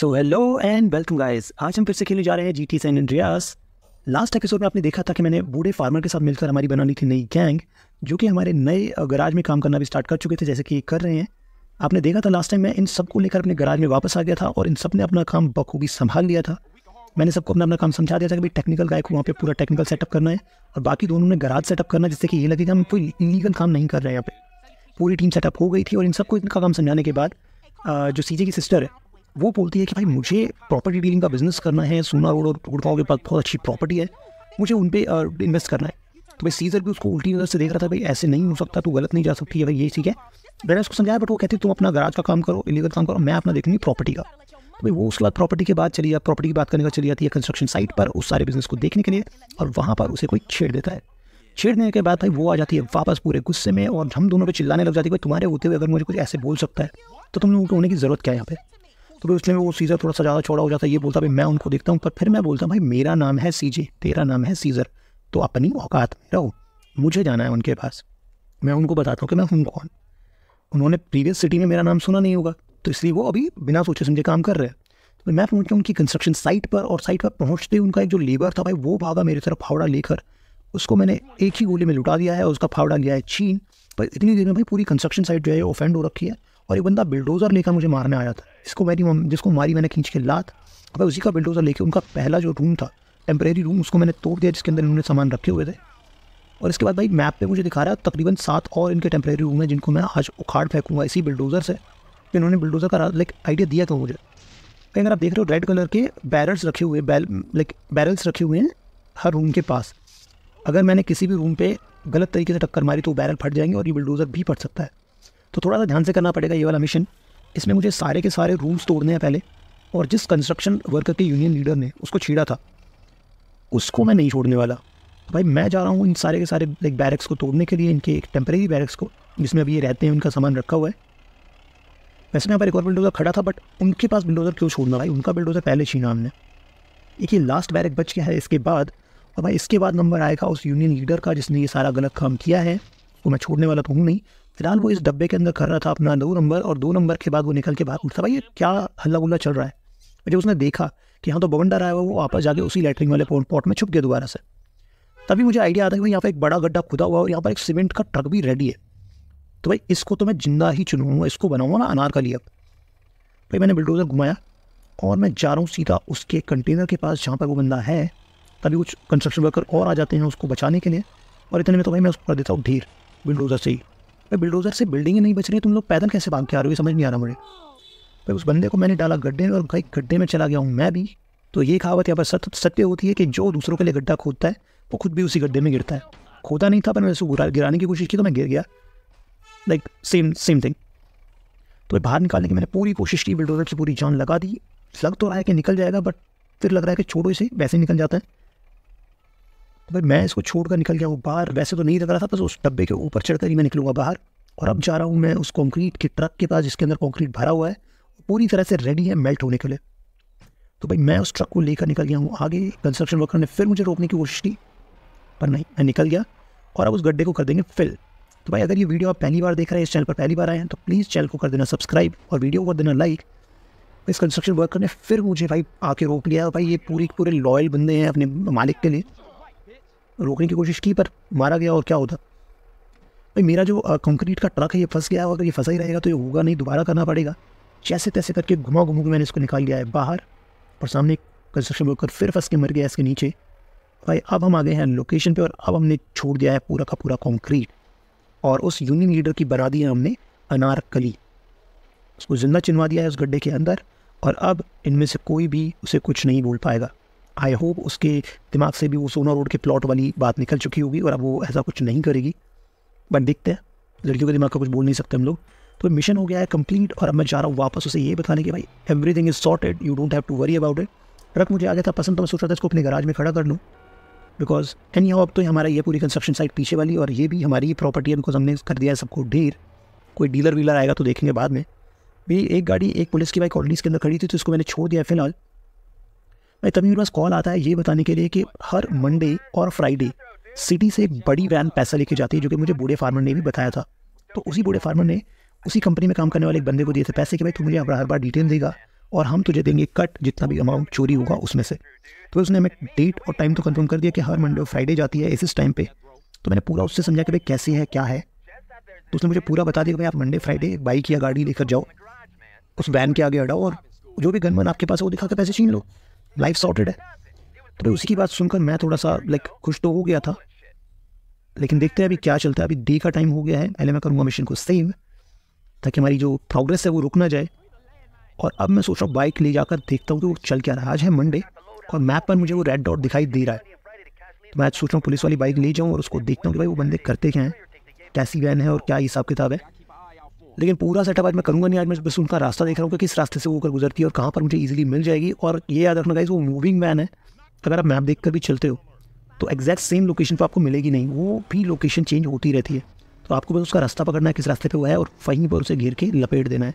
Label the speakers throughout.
Speaker 1: so hello and welcome guys आज हम फिर से खेले जा रहे हैं जी टी सैन रियाज लास्ट एपिसोड में आपने देखा था कि मैंने बूढ़े फार्मर के साथ मिलकर हमारी बना ली थी नई गैंग जो कि हमारे नए गराज में काम करना भी स्टार्ट कर चुके थे जैसे कि ये कर रहे हैं आपने देखा था लास्ट टाइम मैं इन सबको लेकर अपने गराज में वापस आ गया था और इन सब ने अपना काम बखूबी संभाल लिया था मैंने सबको अपना अपना काम समझा दिया था कि भाई टेक्निकल गाय को वहाँ पर पूरा टेक्निकल सेटअप करना है और बाकी दोनों ने गराज सेटअप करना जिससे कि ये लगे कि हम कोई इलीगल काम नहीं कर रहे हैं यहाँ पे पूरी टीम सेटअप हो गई थी और इन सबको इनका काम समझाने के बाद जो सीजे की सिस्टर है वो बोलती है कि भाई मुझे प्रॉपर्टी डीलिंग का बिजनेस करना है सोना रोड और गुड़गांव के पास बहुत अच्छी प्रॉपर्टी है मुझे उन पर इन्वेस्ट करना है तो भाई सीजर भी उसको उल्टी नज़र से देख रहा था भाई ऐसे नहीं हो सकता तू गलत नहीं जा सकती है भाई ये ठीक है मैंने उसको समझाया बट वो कहती तुम अपना गराज का काम करो इलीगल काम करो मैं अपना देखूँगी प्रॉपर्टी का तो भाई वो उसके बाद प्रॉपर्टी के बाद चली प्रॉपर्टी की बात करने का चली जाती है कंस्ट्रक्शन साइट पर उस सारे बिजनेस को देखने के लिए और वहाँ पर उसे कोई छेड़ देता है छेड़ देने के बाद भाई वो आ जाती है वापस पूरे गुस्से में और हम दोनों पे चिल्लाने लग जाती है भाई तुम्हारे होते हुए अगर मुझे कुछ ऐसे बोल सकता है तो तुम लोगों को होने की ज़रूरत क्या है यहाँ पर तो उसने वो सीज़र थोड़ा सा ज़्यादा छोड़ा हो जाता है ये बोलता भाई मैं उनको देखता हूँ पर फिर मैं बोलता भाई मेरा नाम है सीजे तेरा नाम है सीज़र तो अपनी औकात में रहो मुझे जाना है उनके पास मैं उनको बताता हूँ कि मैं हूँ कौन उन्होंने प्रीवियस सिटी में मेरा नाम सुना नहीं होगा तो इसलिए वो अभी बिना सोचे समझे काम कर रहे हैं तो मैं पहुँच हूँ उनकी कंस्ट्रक्शन साइट पर और साइट पर पहुँचते ही उनका एक जो लेबर था भाई वो भागा मेरी तरफ फावड़ा लेकर उसको मैंने एक ही गोली में लुटा दिया है उसका फावड़ा लिया है छीन पर इतनी देर में भाई पूरी कंस्ट्रक्शन साइट जो है ऑफेंड हो रखी है और ये बंदा बिल्डोज़र लेकर मुझे मारने आया था इसको मेरी जिसको मारी मैंने खींच के लात मैं उसी का बुलडोज़र लेके उनका पहला जो रूम था टेम्प्रेरी रूम उसको मैंने तोड़ दिया जिसके अंदर इन्होंने सामान रखे हुए थे और इसके बाद भाई मैप पे मुझे दिखा रहा है तकरीबन सात और इनके टेम्प्रेरी रूम हैं जिनको मैं आज उखाड़ फेंकूंगा इसी बिल्डोज़र से इन्होंने बिल्डोज़र का लाइक आइडिया दिया था मुझे कहीं अगर आप देख रहे हो रेड कलर के बैरल्स रखे हुए बैल लाइक बैरल्स रखे हुए हैं हर रूम के पास अगर मैंने किसी भी रूम पे गलत तरीके से टक्कर मारी तो बैरल फट जाएंगे और ये बिल्डोज़र भी फट सकता है तो थोड़ा सा ध्यान से करना पड़ेगा ये वाला मिशन इसमें मुझे सारे के सारे रूल्स तोड़ने हैं पहले और जिस कंस्ट्रक्शन वर्कर के यूनियन लीडर ने उसको छेड़ा था उसको मैं नहीं छोड़ने वाला भाई मैं जा रहा हूँ इन सारे के सारे लाइक बैरक्स को तोड़ने के लिए इनके एक टेम्परेरी बैरक्स को जिसमें अभी ये रहते हैं उनका सामान रखा हुआ है वैसे मैं पर एक और बिल्डोजर खड़ा था बट उनके पास बिल्डोजर क्यों छोड़ना भाई उनका बिल्डोजर पहले छीना हमने एक ये लास्ट बैरक बच गया है इसके बाद और भाई इसके बाद नंबर आएगा उस यूनियन लीडर का जिसने ये सारा गलत काम किया है वो मैं छोड़ने वाला तो हूँ नहीं फिलहाल वो इस डब्बे के अंदर कर रहा था अपना दो नंबर और दो नंबर के बाद वो निकल के बाहर उठता भाई ये क्या हल्ला गुल्ला चल रहा है जब उसने देखा कि हाँ तो बवंडर आया हुआ वो वापस जाके उसी लेटरिन वाले पॉट में छुप गया दोबारा से तभी मुझे आइडिया आता है कि यहाँ पर एक बड़ा गड्ढा खुदा हुआ और यहाँ पर एक सीमेंट का ट्रक भी रेडी है तो भाई इसको तो मैं जिंदा ही चुनूँगा इसको बनाऊँगा ना अनार का लिए अब भाई मैंने बिल्डोजर घुमाया और मैं जा रहा हूँ सीधा उसके कंटेनर के पास जहाँ पर वो बंदा है तभी कुछ कंस्ट्रक्शन वर्कर और आ जाते हैं उसको बचाने के लिए और इतने में तो भाई मैं उसको कर देता हूँ ढेर बिल्डोजर से ही भाई बिल्डोज़र से ही नहीं बच रही तुम लोग पैदल कैसे भाग के आ रहे हो समझ नहीं आ रहा मुझे भाई उस बंदे को मैंने डाला गड्ढे में और भाई गड्ढे में चला गया हूँ मैं भी तो ये कहावत यहाँ पर सत्य सत्य होती है कि जो दूसरों के लिए गड्ढा खोदता है वो खुद भी उसी गड्ढे में गिरता है खोदा नहीं था पर मैंने उसको गिराने की कोशिश की तो मैं गिर गया लाइक सेम सेम थिंग तो बाहर निकालने की मैंने पूरी कोशिश की बिल्डोजर से पूरी जान लगा दी लग तो रहा है कि निकल जाएगा बट फिर लग रहा है कि छोड़ो इसे वैसे ही निकल जाता है भाई मैं इसको छोड़कर निकल गया हूँ बाहर वैसे तो नहीं लग रहा था बस उस डब्बे के ऊपर चढ़कर ही मैं निकलूँगा बाहर और अब जा रहा हूँ मैं उस कॉन्क्रीट के ट्रक के पास जिसके अंदर कॉन्क्रीट भरा हुआ है पूरी तरह से रेडी है मेल्ट होने के लिए तो भाई मैं उस ट्रक को लेकर निकल गया हूँ आगे कंस्ट्रक्शन वर्कर ने फिर मुझे रोकने की कोशिश की पर नहीं मैं निकल गया और अब उस गड्ढे को कर देंगे फिल तो भाई अगर ये वीडियो आप पहली बार देख रहे हैं इस चैनल पर पहली बार आए हैं तो प्लीज़ चैनल को कर देना सब्सक्राइब और वीडियो को कर देना लाइक इस कंस्ट्रक्शन वर्कर ने फिर मुझे भाई आके रोक लिया भाई ये पूरी पूरे लॉयल बंदे हैं अपने मालिक के लिए रोकने की कोशिश की पर मारा गया और क्या होता भाई मेरा जो कंक्रीट का ट्रक है ये फंस गया अगर ये फंसा ही रहेगा तो ये होगा नहीं दोबारा करना पड़ेगा जैसे तैसे करके घुमा घुमा के मैंने इसको निकाल लिया है बाहर और सामने कंस्ट्रक्शन वर्कर फिर फंस के मर गया इसके नीचे भाई अब हम आ गए हैं लोकेशन पे और अब हमने छोड़ दिया है पूरा का पूरा कंक्रीट और उस यूनियन लीडर की बना दी है हमने अनारकली उसको जिंदा चिनवा दिया है उस गड्ढे के अंदर और अब इनमें से कोई भी उसे कुछ नहीं बोल पाएगा आई होप उसके दिमाग से भी वो सोना रोड के प्लॉट वाली बात निकल चुकी होगी और अब वो ऐसा कुछ नहीं करेगी बट देखते हैं लड़कियों के दिमाग का कुछ बोल नहीं सकते हम लोग तो मिशन हो गया है कंप्लीट और अब मैं जा रहा हूँ वापस उसे ये बताने की भाई everything is sorted you don't have to worry about it truck मुझे आ गया था पसंद तो मैं सोच रहा था इसको अपने गराज में खड़ा कर लूँ बिकॉज एनी हाउ अब तो हमारा ये पूरी कंस्ट्रक्शन साइट पीछे वाली और ये भी हमारी प्रॉपर्टी है बिकॉज हमने कर दिया है सबको ढेर कोई डीलर वीलर आएगा तो देखेंगे बाद में भी एक गाड़ी एक पुलिस की बाइक ऑलरेडी इसके अंदर खड़ी थी तो इसको मैंने छोड़ दिया फिलहाल मैं तभी मेरे पास कॉल आता है ये बताने के लिए कि हर मंडे और फ्राइडे सिटी से एक बड़ी वैन पैसा लेके जाती है जो कि मुझे बूढ़े फार्मर ने भी बताया था तो उसी बूढ़े फार्मर ने उसी कंपनी में काम करने वाले एक बंदे को दिए थे पैसे कि भाई तू मुझे हर बार डिटेल देगा और हम तुझे देंगे कट जितना भी अमाउंट चोरी होगा उसमें से तो उसने हमें डेट और टाइम तो कन्फर्म कर दिया कि हर मंडे और फ्राइडे जाती है इस टाइम पर तो मैंने पूरा उससे समझा कि भाई कैसे है क्या है तो उसने मुझे पूरा बता दिया कि भाई आप मंडे फ्राइडे बाइक या गाड़ी लेकर जाओ उस वैन के आगे अड़ाओ और जो भी गनमन आपके पास है वो दिखा कर पैसे छीन लो लाइफ सॉर्टेड है तो उसी की बात सुनकर मैं थोड़ा सा लाइक खुश तो हो गया था लेकिन देखते हैं अभी क्या चलता है अभी डे का टाइम हो गया है पहले मैं करूँगा मिशन को सेव ताकि हमारी जो प्रोग्रेस है वो रुक ना जाए और अब मैं सोच रहा हूँ बाइक ले जाकर देखता हूँ कि वो चल क्या रहा है आज है मंडे और मैप पर मुझे वो रेड डॉट दिखाई दे रहा है तो मैं आज सोच रहा हूँ पुलिस वाली बाइक ले जाऊँ और उसको देखता हूँ कि भाई वो बंदे करते क्या हैं कैसी वैन है और क्या हिसाब किताब है लेकिन पूरा सेटअप आज मैं करूँगा नहीं आज मैं बस उनका रास्ता देख रहा हूँ कि किस रास्ते से वो होकर गुजरती है और कहाँ पर मुझे ईजिली मिल जाएगी और ये याद रखना गाइज वो मूविंग वैन है अगर आप मैप देख कर भी चलते हो तो एग्जैक्ट सेम लोकेशन पर आपको मिलेगी नहीं वो भी लोकेशन चेंज होती रहती है तो आपको बस उसका रास्ता पकड़ना है किस रास्ते पर वो है और वहीं पर उसे घेर के लपेट देना है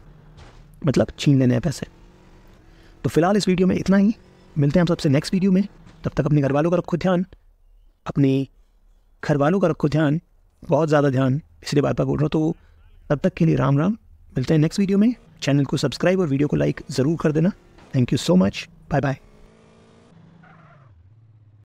Speaker 1: मतलब छीन लेना है पैसे तो फिलहाल इस वीडियो में इतना ही मिलते हैं हम सबसे नेक्स्ट वीडियो में तब तक अपने घर वालों का रखो ध्यान अपने घर वालों का रखो ध्यान बहुत ज़्यादा ध्यान इसलिए बार बार बोल रहा हूँ तो तब तक के लिए राम राम मिलते हैं नेक्स्ट वीडियो में चैनल को सब्सक्राइब और वीडियो को लाइक ज़रूर कर देना thank you so much bye bye